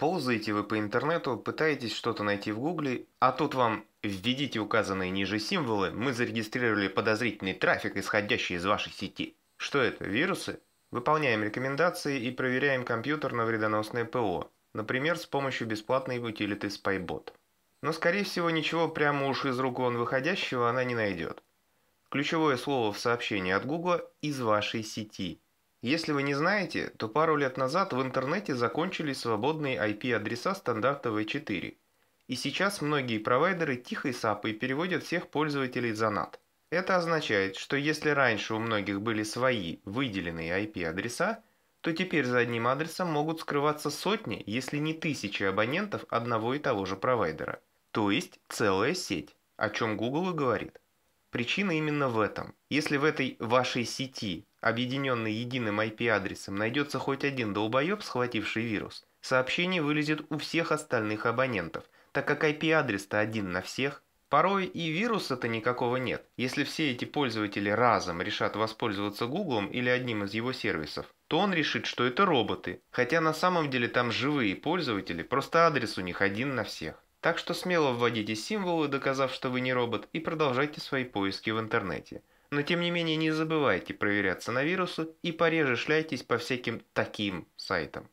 Ползаете вы по интернету, пытаетесь что-то найти в гугле, а тут вам «введите указанные ниже символы, мы зарегистрировали подозрительный трафик, исходящий из вашей сети». Что это, вирусы? Выполняем рекомендации и проверяем компьютер на вредоносное ПО, например, с помощью бесплатной утилиты SpyBot. Но, скорее всего, ничего прямо уж из рук вон выходящего она не найдет. Ключевое слово в сообщении от Гугла «из вашей сети». Если вы не знаете, то пару лет назад в интернете закончились свободные IP-адреса стандарта V4. И сейчас многие провайдеры тихой сапой переводят всех пользователей за NAT. Это означает, что если раньше у многих были свои выделенные IP-адреса, то теперь за одним адресом могут скрываться сотни, если не тысячи абонентов одного и того же провайдера. То есть целая сеть, о чем Google и говорит. Причина именно в этом. Если в этой вашей сети объединенный единым IP-адресом, найдется хоть один долбоеб, схвативший вирус, сообщение вылезет у всех остальных абонентов, так как IP-адрес-то один на всех. Порой и вируса-то никакого нет, если все эти пользователи разом решат воспользоваться Гуглом или одним из его сервисов то он решит, что это роботы, хотя на самом деле там живые пользователи, просто адрес у них один на всех. Так что смело вводите символы, доказав, что вы не робот, и продолжайте свои поиски в интернете. Но тем не менее не забывайте проверяться на вирусы и пореже шляйтесь по всяким таким сайтам.